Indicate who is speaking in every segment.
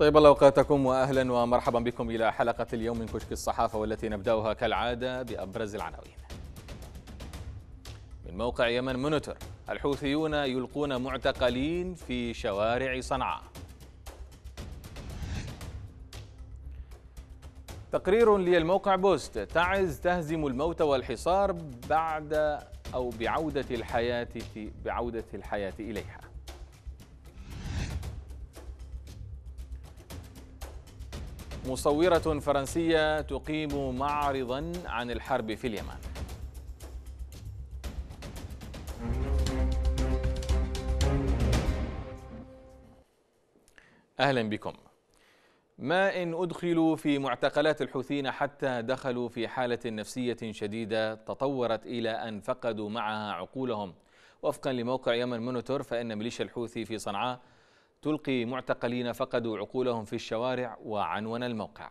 Speaker 1: طيب الله اوقاتكم واهلا ومرحبا بكم الى حلقه اليوم من كشك الصحافه والتي نبداها كالعاده بابرز العناوين. من موقع يمن مونيتور الحوثيون يلقون معتقلين في شوارع صنعاء. تقرير للموقع بوست تعز تهزم الموت والحصار بعد او بعوده الحياه في بعوده الحياه اليها. مصورة فرنسية تقيم معرضا عن الحرب في اليمن أهلا بكم ما إن أدخلوا في معتقلات الحوثيين حتى دخلوا في حالة نفسية شديدة تطورت إلى أن فقدوا معها عقولهم وفقا لموقع يمن مونيتور فإن ميليشيا الحوثي في صنعاء تلقي معتقلين فقدوا عقولهم في الشوارع وعنون الموقع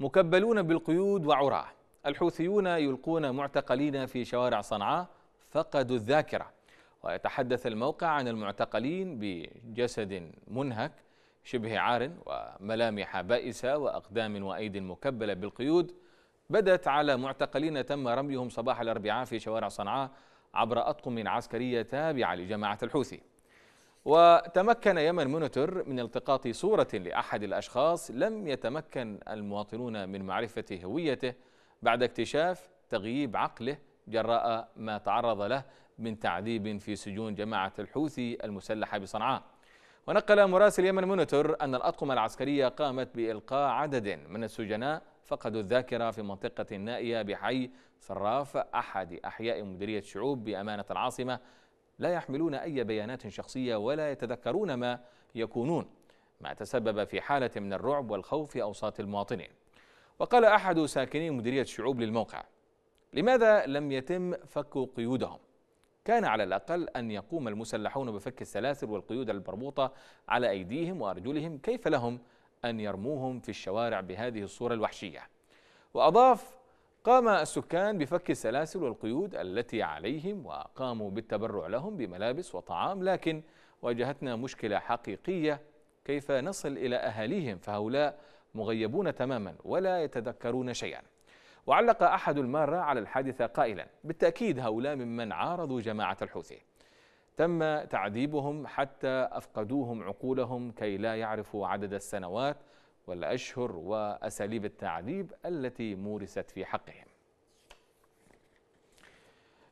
Speaker 1: مكبلون بالقيود وعراه الحوثيون يلقون معتقلين في شوارع صنعاء فقدوا الذاكره ويتحدث الموقع عن المعتقلين بجسد منهك شبه عار وملامح بائسه واقدام وايد مكبله بالقيود بدت على معتقلين تم رميهم صباح الاربعاء في شوارع صنعاء عبر اطقم عسكريه تابعه لجماعه الحوثي وتمكن يمن مونيتور من التقاط صورة لأحد الأشخاص لم يتمكن المواطنون من معرفة هويته بعد اكتشاف تغييب عقله جراء ما تعرض له من تعذيب في سجون جماعة الحوثي المسلحة بصنعاء ونقل مراسل يمن مونيتور أن الأطقم العسكرية قامت بإلقاء عدد من السجناء فقدوا الذاكرة في منطقة نائية بحي صراف أحد أحياء مديرية شعوب بأمانة العاصمة لا يحملون أي بيانات شخصية ولا يتذكرون ما يكونون ما تسبب في حالة من الرعب والخوف في أوساط المواطنين وقال أحد ساكني مديرية الشعوب للموقع لماذا لم يتم فك قيودهم؟ كان على الأقل أن يقوم المسلحون بفك السلاسل والقيود المربوطة على أيديهم وأرجلهم كيف لهم أن يرموهم في الشوارع بهذه الصورة الوحشية وأضاف قام السكان بفك السلاسل والقيود التي عليهم وقاموا بالتبرع لهم بملابس وطعام لكن واجهتنا مشكلة حقيقية كيف نصل إلى أهاليهم فهؤلاء مغيبون تماما ولا يتذكرون شيئا وعلق أحد المارة على الحادثة قائلا بالتأكيد هؤلاء ممن عارضوا جماعة الحوثي تم تعذيبهم حتى أفقدوهم عقولهم كي لا يعرفوا عدد السنوات والأشهر وأساليب التعذيب التي مورست في حقهم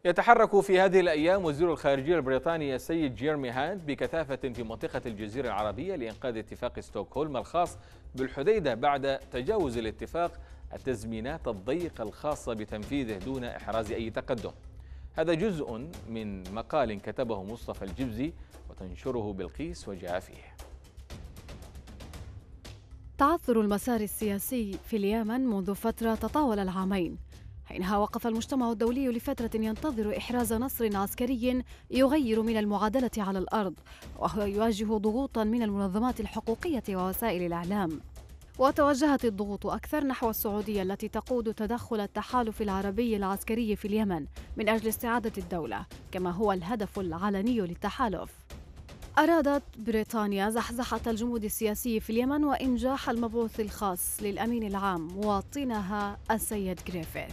Speaker 1: يتحرك في هذه الأيام وزير الخارجية البريطاني السيد جيرمي هانت بكثافة في منطقة الجزيرة العربية لإنقاذ اتفاق ستوكهولم الخاص بالحديدة بعد تجاوز الاتفاق التزمينات الضيقة الخاصة بتنفيذه دون إحراز أي تقدم هذا جزء من مقال كتبه مصطفى الجبزي وتنشره بالقيس وجاء فيه
Speaker 2: تعثر المسار السياسي في اليمن منذ فترة تطاول العامين حينها وقف المجتمع الدولي لفترة ينتظر إحراز نصر عسكري يغير من المعادلة على الأرض وهو يواجه ضغوطا من المنظمات الحقوقية ووسائل الإعلام وتوجهت الضغوط أكثر نحو السعودية التي تقود تدخل التحالف العربي العسكري في اليمن من أجل استعادة الدولة كما هو الهدف العلني للتحالف أرادت بريطانيا زحزحة الجمود السياسي في اليمن وإنجاح المبعوث الخاص للأمين العام مواطنها السيد جريفيث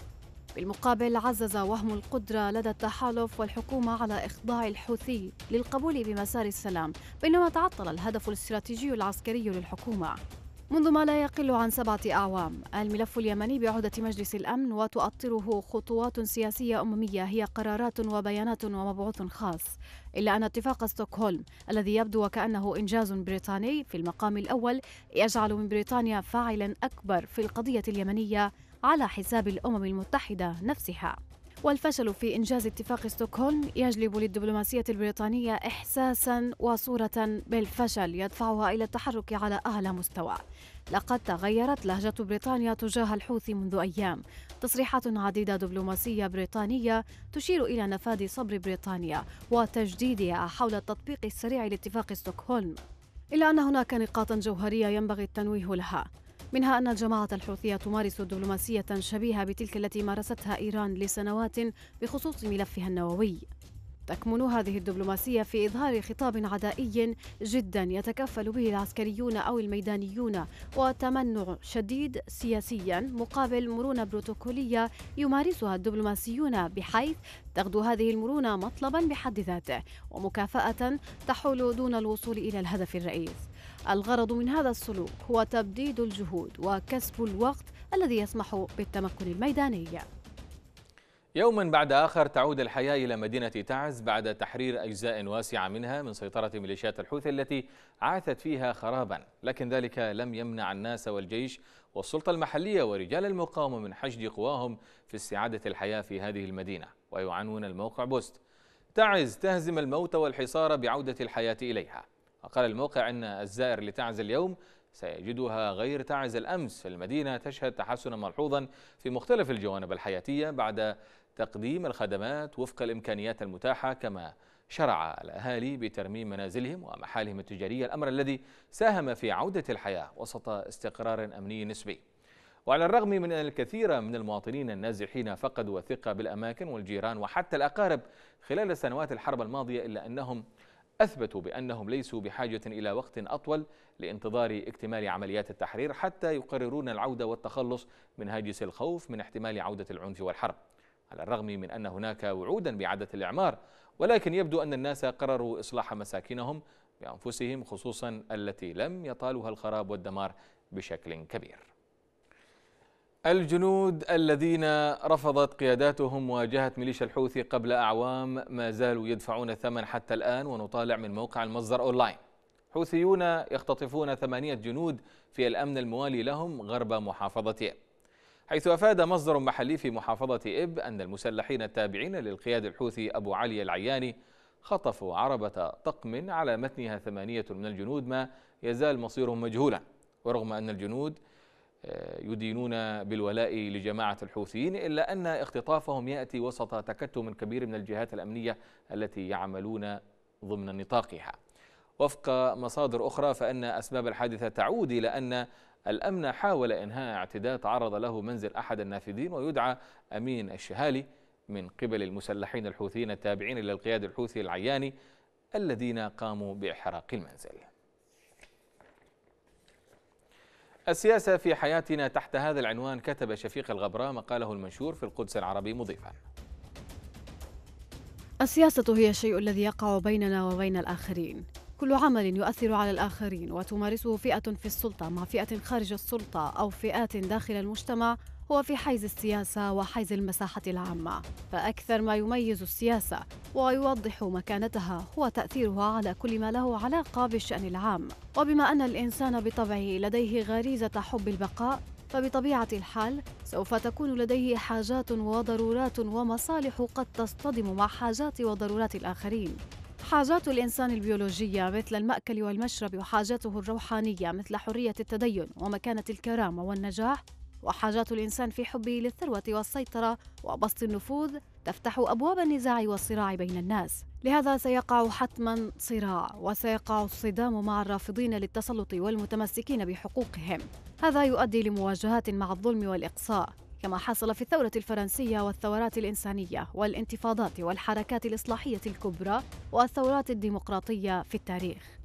Speaker 2: بالمقابل عزز وهم القدرة لدى التحالف والحكومة على إخضاع الحوثي للقبول بمسار السلام بينما تعطل الهدف الاستراتيجي العسكري للحكومة منذ ما لا يقل عن سبعة أعوام الملف اليمني بعهدة مجلس الأمن وتؤطره خطوات سياسية أممية هي قرارات وبيانات ومبعوث خاص إلا أن اتفاق ستوكهولم الذي يبدو وكأنه إنجاز بريطاني في المقام الأول يجعل من بريطانيا فاعلا أكبر في القضية اليمنية على حساب الأمم المتحدة نفسها والفشل في إنجاز اتفاق ستوكهولم يجلب للدبلوماسية البريطانية إحساسا وصورة بالفشل يدفعها إلى التحرك على أعلى مستوى لقد تغيرت لهجة بريطانيا تجاه الحوثي منذ أيام تصريحات عديدة دبلوماسية بريطانية تشير إلى نفاذ صبر بريطانيا وتجديدها حول التطبيق السريع لاتفاق ستوكهولم إلا أن هناك نقاطا جوهرية ينبغي التنويه لها منها أن الجماعة الحوثية تمارس دبلوماسية شبيهة بتلك التي مارستها إيران لسنوات بخصوص ملفها النووي تكمن هذه الدبلوماسية في إظهار خطاب عدائي جدا يتكفل به العسكريون أو الميدانيون وتمنع شديد سياسيا مقابل مرونة بروتوكولية يمارسها الدبلوماسيون بحيث تغدو هذه المرونة مطلبا بحد ذاته ومكافأة تحول دون الوصول إلى الهدف الرئيس الغرض من هذا السلوك هو تبديد الجهود وكسب الوقت الذي يسمح بالتمكن الميداني
Speaker 1: يوما بعد آخر تعود الحياة إلى مدينة تعز بعد تحرير أجزاء واسعة منها من سيطرة ميليشيات الحوثي التي عاثت فيها خرابا لكن ذلك لم يمنع الناس والجيش والسلطة المحلية ورجال المقاومة من حشد قواهم في استعادة الحياة في هذه المدينة ويعنون الموقع بوست تعز تهزم الموت والحصار بعودة الحياة إليها وقال الموقع أن الزائر لتعز اليوم سيجدها غير تعز الأمس فالمدينة تشهد تحسنا ملحوظا في مختلف الجوانب الحياتية بعد تقديم الخدمات وفق الإمكانيات المتاحة كما شرع الأهالي بترميم منازلهم ومحالهم التجارية الأمر الذي ساهم في عودة الحياة وسط استقرار أمني نسبي وعلى الرغم من أن الكثير من المواطنين النازحين فقدوا الثقة بالأماكن والجيران وحتى الأقارب خلال سنوات الحرب الماضية إلا أنهم أثبتوا بأنهم ليسوا بحاجة إلى وقت أطول لانتظار اكتمال عمليات التحرير حتى يقررون العودة والتخلص من هاجس الخوف من احتمال عودة العنف والحرب على الرغم من أن هناك وعودا بعادة الإعمار ولكن يبدو أن الناس قرروا إصلاح مساكنهم بأنفسهم خصوصا التي لم يطالها الخراب والدمار بشكل كبير الجنود الذين رفضت قياداتهم مواجهة ميليشيا الحوثي قبل أعوام ما زالوا يدفعون الثمن حتى الآن ونطالع من موقع المصدر أونلاين حوثيون يختطفون ثمانية جنود في الأمن الموالي لهم غرب محافظة إب حيث أفاد مصدر محلي في محافظة إب أن المسلحين التابعين للقياد الحوثي أبو علي العياني خطفوا عربة طقم على متنها ثمانية من الجنود ما يزال مصيرهم مجهولا ورغم أن الجنود يدينون بالولاء لجماعة الحوثيين إلا أن اختطافهم يأتي وسط تكتم كبير من الجهات الأمنية التي يعملون ضمن نطاقها وفق مصادر أخرى فأن أسباب الحادثة تعود إلى أن الأمن حاول إنهاء اعتداء تعرض له منزل أحد النافذين ويدعى أمين الشهالي من قبل المسلحين الحوثيين التابعين للقيادة الحوثي العياني الذين قاموا بإحراق المنزل السياسة في حياتنا تحت هذا العنوان كتب شفيق الغبراء مقاله المنشور في القدس العربي مضيفا
Speaker 2: السياسة هي الشيء الذي يقع بيننا وبين الآخرين كل عمل يؤثر على الآخرين وتمارسه فئة في السلطة مع فئة خارج السلطة أو فئات داخل المجتمع هو في حيز السياسة وحيز المساحة العامة فأكثر ما يميز السياسة ويوضح مكانتها هو تأثيرها على كل ما له علاقة بالشأن العام وبما أن الإنسان بطبعه لديه غريزة حب البقاء فبطبيعة الحال سوف تكون لديه حاجات وضرورات ومصالح قد تصطدم مع حاجات وضرورات الآخرين حاجات الإنسان البيولوجية مثل المأكل والمشرب وحاجاته الروحانية مثل حرية التدين ومكانة الكرامة والنجاح وحاجات الإنسان في حبه للثروة والسيطرة وبسط النفوذ تفتح أبواب النزاع والصراع بين الناس لهذا سيقع حتما صراع وسيقع الصدام مع الرافضين للتسلط والمتمسكين بحقوقهم هذا يؤدي لمواجهات مع الظلم والإقصاء كما حصل في الثورة الفرنسية والثورات الإنسانية والانتفاضات والحركات الإصلاحية الكبرى والثورات الديمقراطية في التاريخ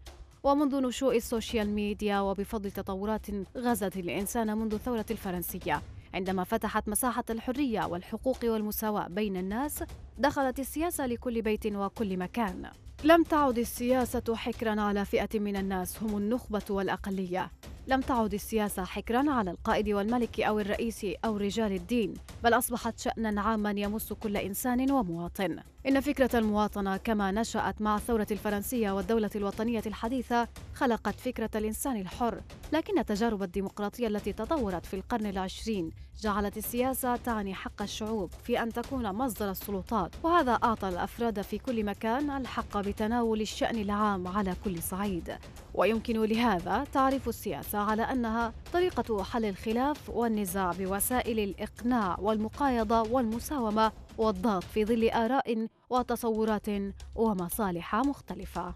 Speaker 2: ومنذ نشوء السوشيال ميديا وبفضل تطورات غزت الإنسان منذ الثورة الفرنسية عندما فتحت مساحة الحرية والحقوق والمساواة بين الناس دخلت السياسة لكل بيت وكل مكان لم تعد السياسة حكرا على فئة من الناس هم النخبة والأقلية لم تعد السياسة حكرا على القائد والملك أو الرئيس أو رجال الدين بل أصبحت شأنا عاما يمس كل إنسان ومواطن إن فكرة المواطنة كما نشأت مع الثورة الفرنسية والدولة الوطنية الحديثة خلقت فكرة الإنسان الحر لكن التجارب الديمقراطية التي تطورت في القرن العشرين جعلت السياسة تعني حق الشعوب في أن تكون مصدر السلطات وهذا أعطى الأفراد في كل مكان الحق بتناول الشأن العام على كل صعيد ويمكن لهذا تعريف السياسة على أنها طريقة حل الخلاف والنزاع بوسائل الإقناع والمقايضة والمساومة والضغط في ظل آراء وتصورات ومصالح مختلفة.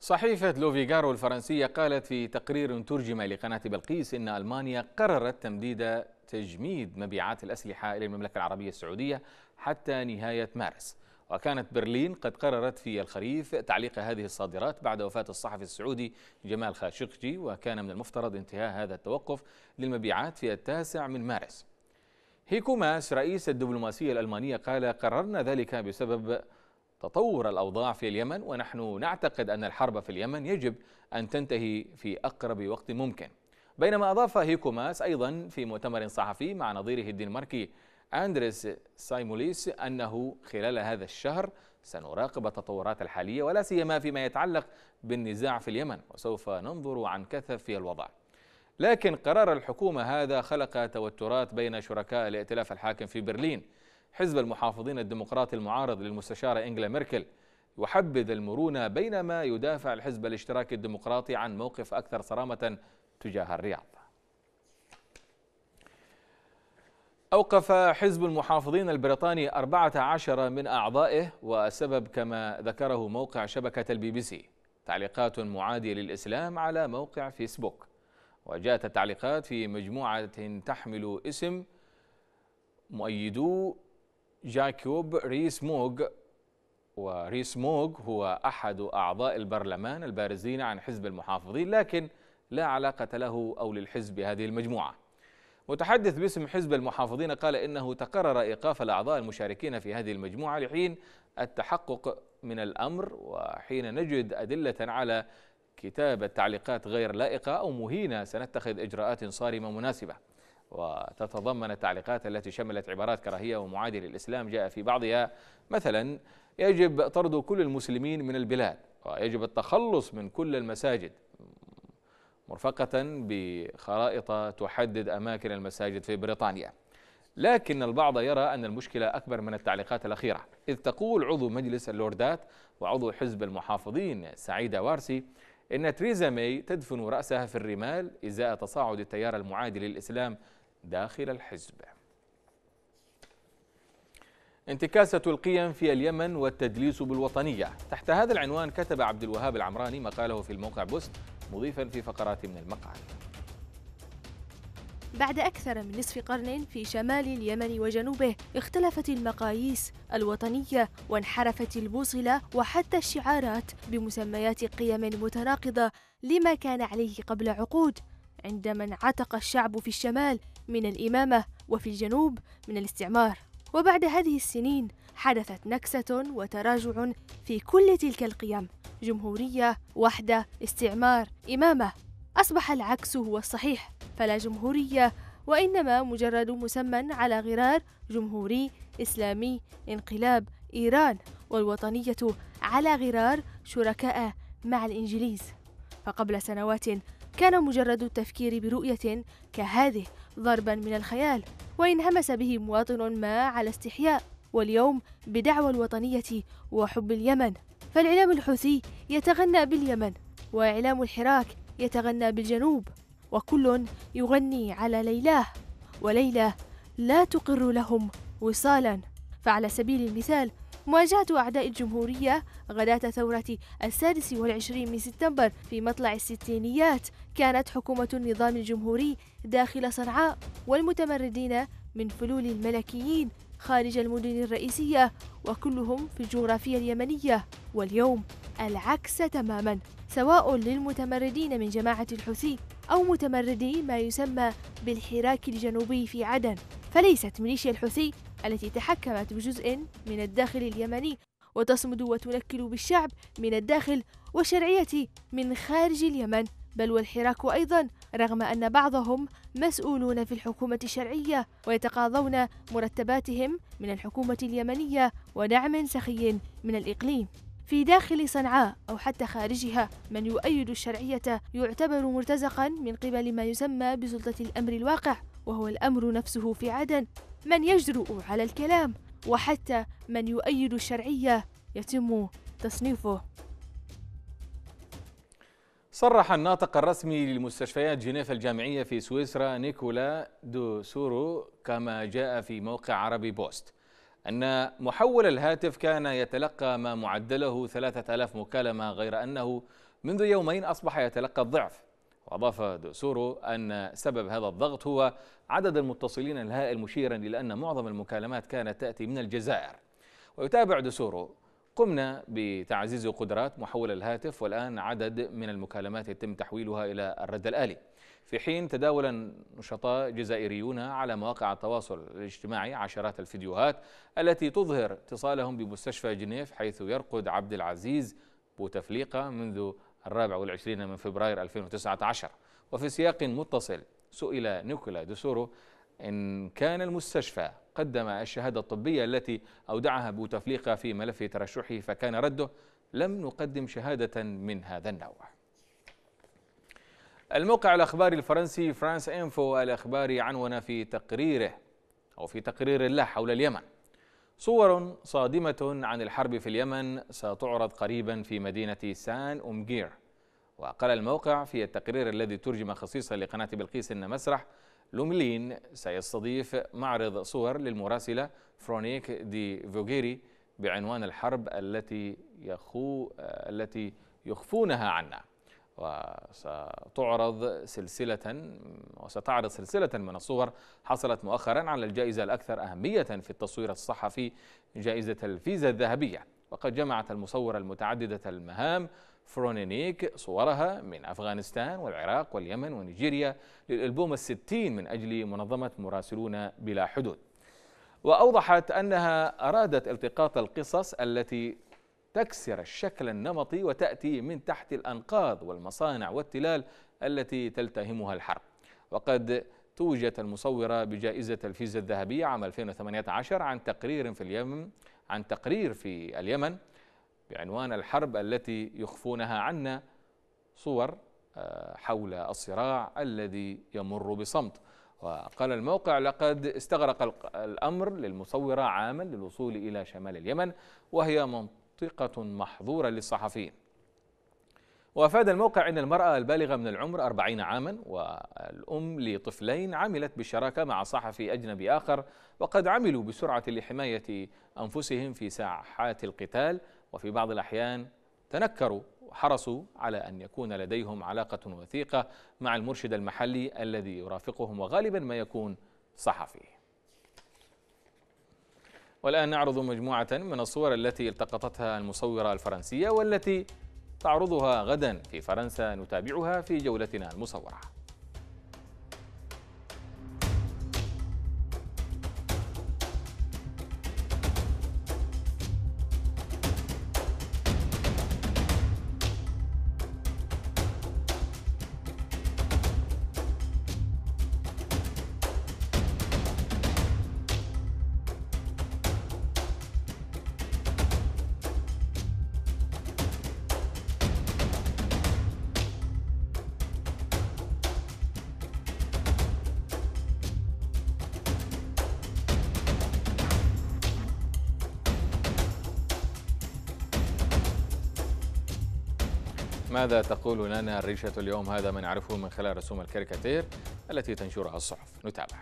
Speaker 1: صحيفة لوفيغارو الفرنسية قالت في تقرير ترجم لقناة بلقيس إن ألمانيا قررت تمديد تجميد مبيعات الأسلحة إلى المملكة العربية السعودية حتى نهاية مارس وكانت برلين قد قررت في الخريف تعليق هذه الصادرات بعد وفاة الصحفي السعودي جمال خاشقجي وكان من المفترض انتهاء هذا التوقف للمبيعات في التاسع من مارس هيكو ماس رئيس الدبلوماسية الألمانية قال قررنا ذلك بسبب تطور الأوضاع في اليمن ونحن نعتقد أن الحرب في اليمن يجب أن تنتهي في أقرب وقت ممكن بينما أضاف هيكو ماس أيضا في مؤتمر صحفي مع نظيره الدنماركي أندريس سايموليس أنه خلال هذا الشهر سنراقب التطورات الحالية ولا سيما فيما يتعلق بالنزاع في اليمن وسوف ننظر عن كثب في الوضع لكن قرار الحكومة هذا خلق توترات بين شركاء الائتلاف الحاكم في برلين حزب المحافظين الديمقراطي المعارض للمستشارة إنجلا ميركل يحبذ المرونة بينما يدافع الحزب الاشتراكي الديمقراطي عن موقف أكثر صرامة تجاه الرياض أوقف حزب المحافظين البريطاني 14 من أعضائه والسبب كما ذكره موقع شبكة البي بي سي تعليقات معادية للإسلام على موقع فيسبوك وجاءت التعليقات في مجموعة تحمل اسم مؤيدو جاكوب ريس موغ وريس موغ هو أحد أعضاء البرلمان البارزين عن حزب المحافظين لكن لا علاقة له أو للحزب هذه المجموعة متحدث باسم حزب المحافظين قال إنه تقرر إيقاف الأعضاء المشاركين في هذه المجموعة لحين التحقق من الأمر وحين نجد أدلة على كتابة تعليقات غير لائقة أو مهينة سنتخذ إجراءات صارمة مناسبة وتتضمن التعليقات التي شملت عبارات كراهية ومعادي للإسلام جاء في بعضها مثلا يجب طرد كل المسلمين من البلاد ويجب التخلص من كل المساجد مرفقة بخرائط تحدد أماكن المساجد في بريطانيا لكن البعض يرى أن المشكلة أكبر من التعليقات الأخيرة إذ تقول عضو مجلس اللوردات وعضو حزب المحافظين سعيدة وارسي إن تريزا ماي تدفن رأسها في الرمال إزاء تصاعد التيار المعادي للإسلام داخل الحزب انتكاسة القيم في اليمن والتدليس بالوطنية تحت هذا العنوان كتب عبد الوهاب العمراني مقاله في الموقع بوست مضيفا في فقرات من المقعد
Speaker 3: بعد أكثر من نصف قرن في شمال اليمن وجنوبه اختلفت المقاييس الوطنية وانحرفت البوصلة وحتى الشعارات بمسميات قيم متناقضة لما كان عليه قبل عقود عندما انعتق الشعب في الشمال من الإمامة وفي الجنوب من الاستعمار وبعد هذه السنين حدثت نكسة وتراجع في كل تلك القيم جمهورية، وحدة، استعمار، إمامة أصبح العكس هو الصحيح فلا جمهورية وإنما مجرد مسمى على غرار جمهوري إسلامي انقلاب إيران والوطنية على غرار شركاء مع الإنجليز فقبل سنوات كان مجرد التفكير برؤية كهذه ضربا من الخيال وانهمس به مواطن ما على استحياء واليوم بدعوى الوطنية وحب اليمن فالإعلام الحوثي يتغنى باليمن وإعلام الحراك يتغنى بالجنوب وكل يغني على ليلاه وليلى لا تقر لهم وصالا فعلى سبيل المثال مواجهة أعداء الجمهورية غداة ثورة السادس والعشرين من سبتمبر في مطلع الستينيات كانت حكومة النظام الجمهوري داخل صنعاء والمتمردين من فلول الملكيين خارج المدن الرئيسية وكلهم في الجغرافية اليمنية واليوم العكس تماما سواء للمتمردين من جماعة الحوثي أو متمردي ما يسمى بالحراك الجنوبي في عدن فليست ميليشيا الحوثي التي تحكمت بجزء من الداخل اليمني وتصمد وتنكل بالشعب من الداخل والشرعية من خارج اليمن بل والحراك أيضا رغم أن بعضهم مسؤولون في الحكومة الشرعية ويتقاضون مرتباتهم من الحكومة اليمنية ودعم سخي من الإقليم في داخل صنعاء أو حتى خارجها من يؤيد الشرعية يعتبر مرتزقا من قبل ما يسمى بسلطة الأمر الواقع وهو الأمر نفسه في عدن من يجرؤ على الكلام وحتى من يؤيد الشرعية يتم تصنيفه
Speaker 1: صرح الناطق الرسمي للمستشفيات جنيف الجامعية في سويسرا نيكولا دو سورو كما جاء في موقع عربي بوست أن محول الهاتف كان يتلقى ما معدله 3000 مكالمة غير أنه منذ يومين أصبح يتلقى الضعف وأضاف دؤسورو أن سبب هذا الضغط هو عدد المتصلين الهائل مشيرا إلى أن معظم المكالمات كانت تأتي من الجزائر ويتابع دسورو قمنا بتعزيز قدرات محول الهاتف والآن عدد من المكالمات يتم تحويلها إلى الرد الآلي في حين تداول نشطاء جزائريون على مواقع التواصل الاجتماعي عشرات الفيديوهات التي تظهر اتصالهم بمستشفى جنيف حيث يرقد عبد العزيز بوتفليقة منذ الرابع والعشرين من فبراير 2019 وفي سياق متصل سئل نيكولا دوسورو إن كان المستشفى قدم الشهادة الطبية التي أودعها بوتفليقة في ملف ترشحه فكان رده لم نقدم شهادة من هذا النوع الموقع الأخباري الفرنسي فرانس إنفو الأخباري عنون في تقريره أو في تقرير له حول اليمن صور صادمة عن الحرب في اليمن ستعرض قريبا في مدينة سان أمجير وقال الموقع في التقرير الذي ترجم خصيصا لقناة بلقيس أن مسرح لوملين سيستضيف معرض صور للمراسلة فرونيك دي فوغيري بعنوان الحرب التي يخو التي يخفونها عنا وستعرض سلسلة وستعرض سلسلة من الصور حصلت مؤخرا على الجائزة الأكثر أهمية في التصوير الصحفي جائزة الفيزا الذهبية وقد جمعت المصورة المتعددة المهام فرونينيك صورها من أفغانستان والعراق واليمن ونيجيريا للألبوم الستين من أجل منظمة مراسلون بلا حدود وأوضحت أنها أرادت التقاط القصص التي تكسر الشكل النمطي وتأتي من تحت الأنقاض والمصانع والتلال التي تلتهمها الحرب وقد توجت المصورة بجائزة الفيزا الذهبية عام 2018 عن تقرير في اليمن عن تقرير في اليمن بعنوان الحرب التي يخفونها عنا صور آه، حول الصراع الذي يمر بصمت وقال الموقع لقد استغرق الأمر للمصورة عاما للوصول إلى شمال اليمن وهي منطقة ثقة محظورة للصحفيين وأفاد الموقع أن المرأة البالغة من العمر 40 عاما والأم لطفلين عملت بالشراكة مع صحفي أجنبي آخر وقد عملوا بسرعة لحماية أنفسهم في ساحات القتال وفي بعض الأحيان تنكروا وحرصوا على أن يكون لديهم علاقة وثيقة مع المرشد المحلي الذي يرافقهم وغالبا ما يكون صحفي والآن نعرض مجموعة من الصور التي التقطتها المصورة الفرنسية والتي تعرضها غدا في فرنسا نتابعها في جولتنا المصوره ماذا تقول لنا الريشة اليوم هذا ما نعرفه من خلال رسوم الكاريكاتير التي تنشرها الصحف نتابع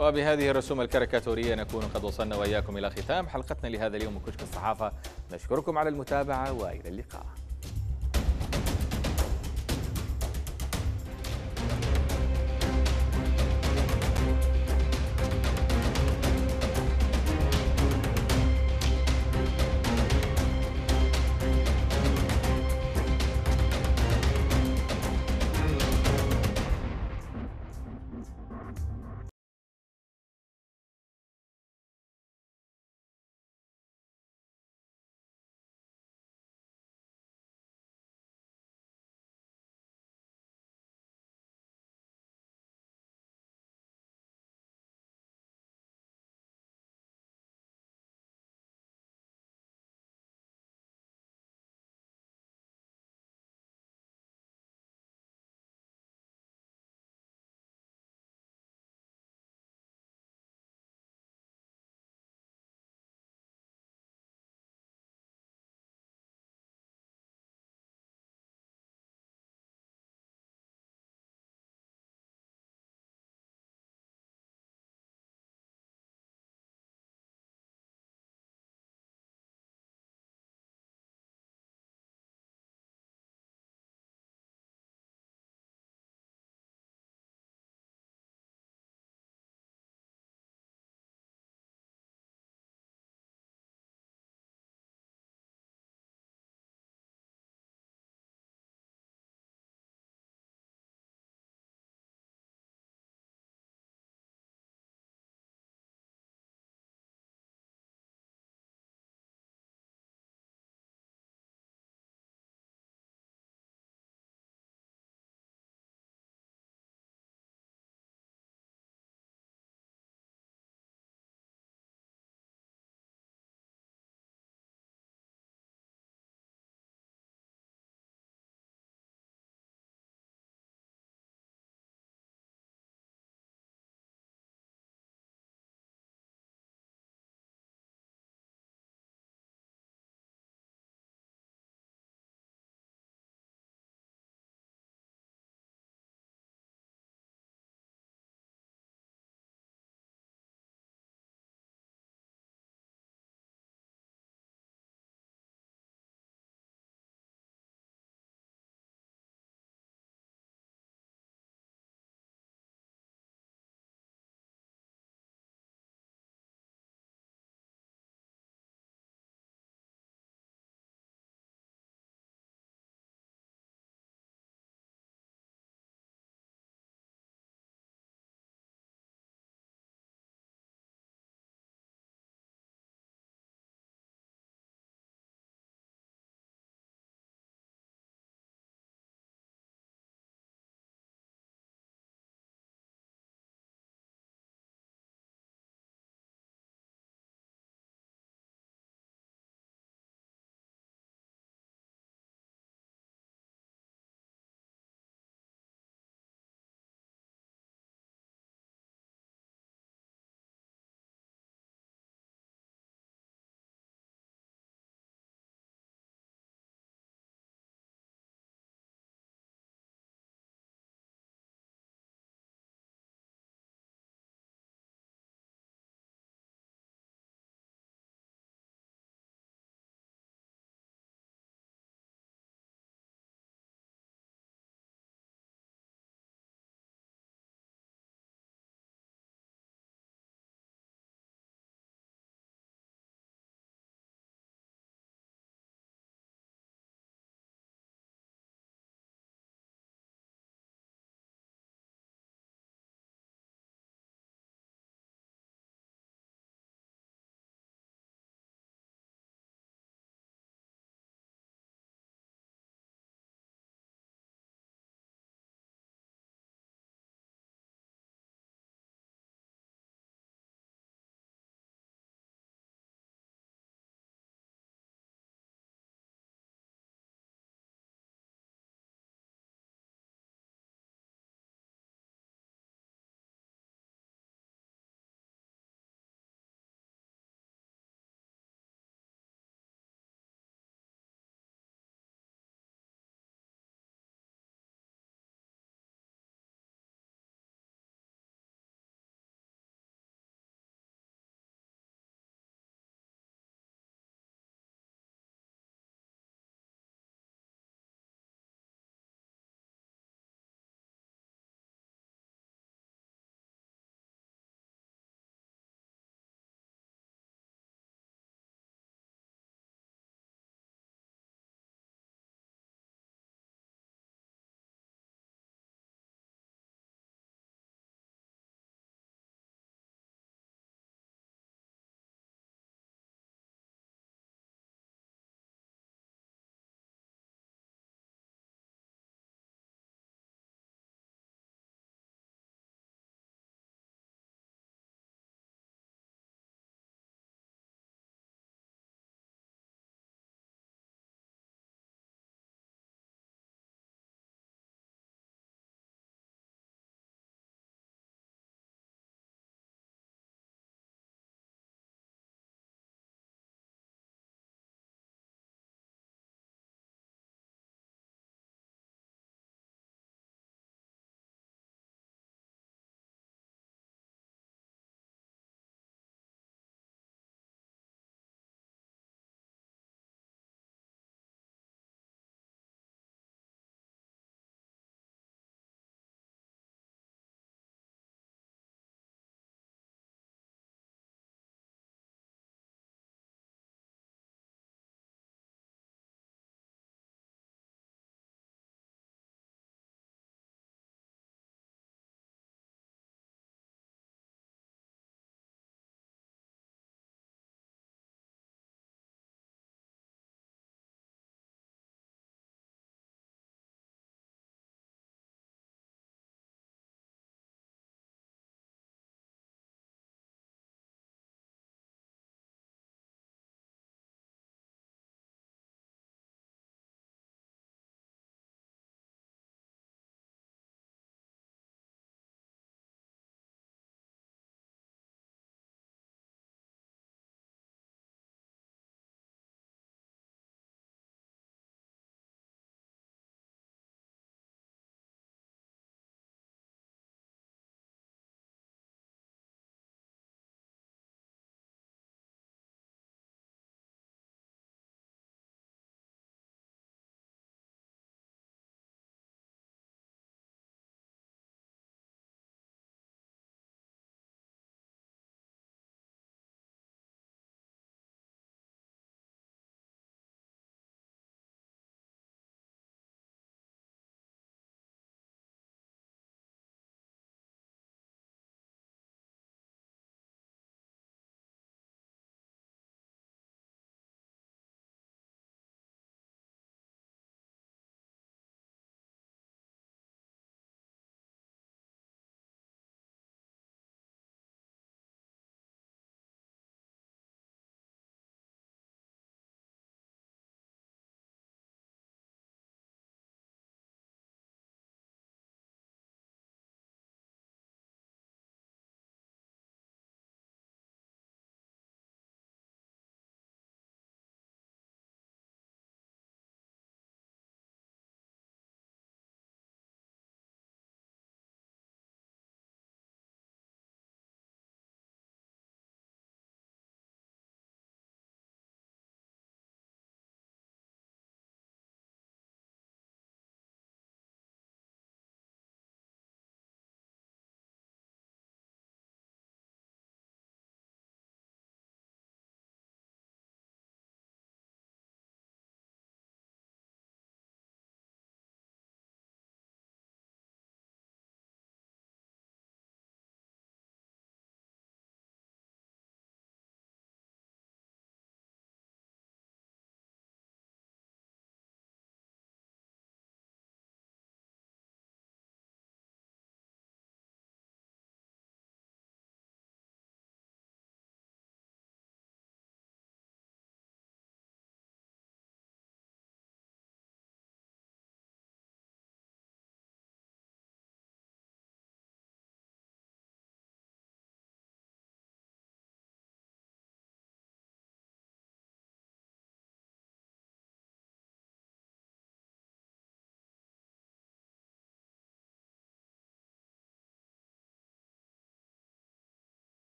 Speaker 1: وبهذه الرسوم الكاريكاتورية نكون قد وصلنا وإياكم إلى ختام حلقتنا لهذا اليوم من كشك الصحافة نشكركم على المتابعة وإلى اللقاء